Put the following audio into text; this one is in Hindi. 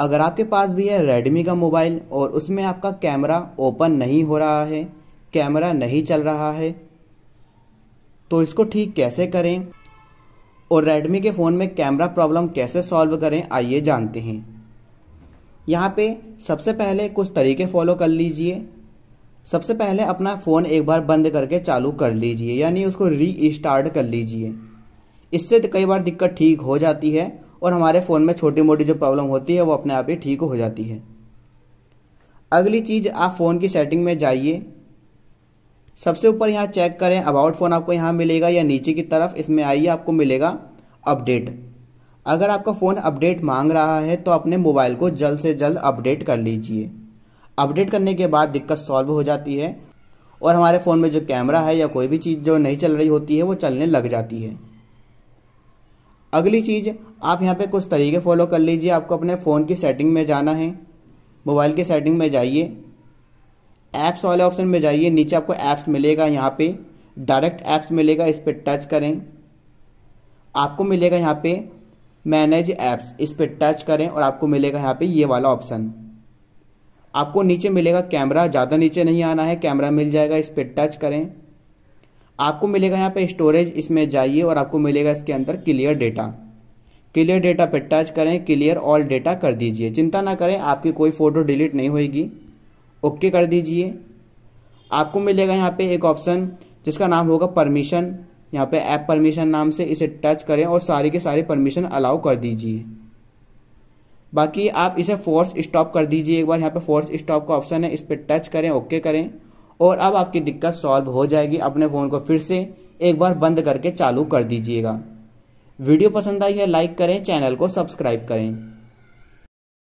अगर आपके पास भी है रेडमी का मोबाइल और उसमें आपका कैमरा ओपन नहीं हो रहा है कैमरा नहीं चल रहा है तो इसको ठीक कैसे करें और रेडमी के फ़ोन में कैमरा प्रॉब्लम कैसे सॉल्व करें आइए जानते हैं यहाँ पे सबसे पहले कुछ तरीके फॉलो कर लीजिए सबसे पहले अपना फ़ोन एक बार बंद करके चालू कर लीजिए यानी उसको री कर लीजिए इससे कई बार दिक्कत ठीक हो जाती है और हमारे फ़ोन में छोटी मोटी जो प्रॉब्लम होती है वो अपने आप ही ठीक हो जाती है अगली चीज़ आप फ़ोन की सेटिंग में जाइए सबसे ऊपर यहाँ चेक करें अबाउट फ़ोन आपको यहाँ मिलेगा या नीचे की तरफ इसमें आइए आपको मिलेगा अपडेट अगर आपका फ़ोन अपडेट मांग रहा है तो अपने मोबाइल को जल्द से जल्द अपडेट कर लीजिए अपडेट करने के बाद दिक्कत सॉल्व हो जाती है और हमारे फ़ोन में जो कैमरा है या कोई भी चीज़ जो नहीं चल रही होती है वो चलने लग जाती है अगली चीज़ आप यहाँ पे कुछ तरीके फॉलो कर लीजिए आपको अपने फ़ोन की सेटिंग में जाना है मोबाइल की सेटिंग में जाइए ऐप्स वाले ऑप्शन में जाइए नीचे आपको ऐप्स मिलेगा यहाँ पे डायरेक्ट ऐप्स मिलेगा इस पर टच करें आपको मिलेगा यहाँ पे मैनेज ऐप्स इस पर टच करें और आपको मिलेगा यहाँ पे ये वाला ऑप्शन आपको नीचे मिलेगा कैमरा ज़्यादा नीचे नहीं आना है कैमरा मिल जाएगा इस पर टच करें आपको मिलेगा यहाँ पे स्टोरेज इसमें जाइए और आपको मिलेगा इसके अंदर क्लियर डेटा क्लियर डेटा पर टच करें क्लियर ऑल डेटा कर दीजिए चिंता ना करें आपकी कोई फ़ोटो डिलीट नहीं होएगी ओके कर दीजिए आपको मिलेगा यहाँ पे एक ऑप्शन जिसका नाम होगा परमिशन यहाँ पे ऐप परमिशन नाम से इसे टच करें और सारी के सारी परमिशन अलाउ कर दीजिए बाकी आप इसे फोर्स स्टॉप कर दीजिए एक बार यहाँ पे फोर्स स्टॉप का ऑप्शन है इस पर टच करें ओके करें और अब आपकी दिक्कत सॉल्व हो जाएगी अपने फ़ोन को फिर से एक बार बंद करके चालू कर दीजिएगा वीडियो पसंद आई है लाइक करें चैनल को सब्सक्राइब करें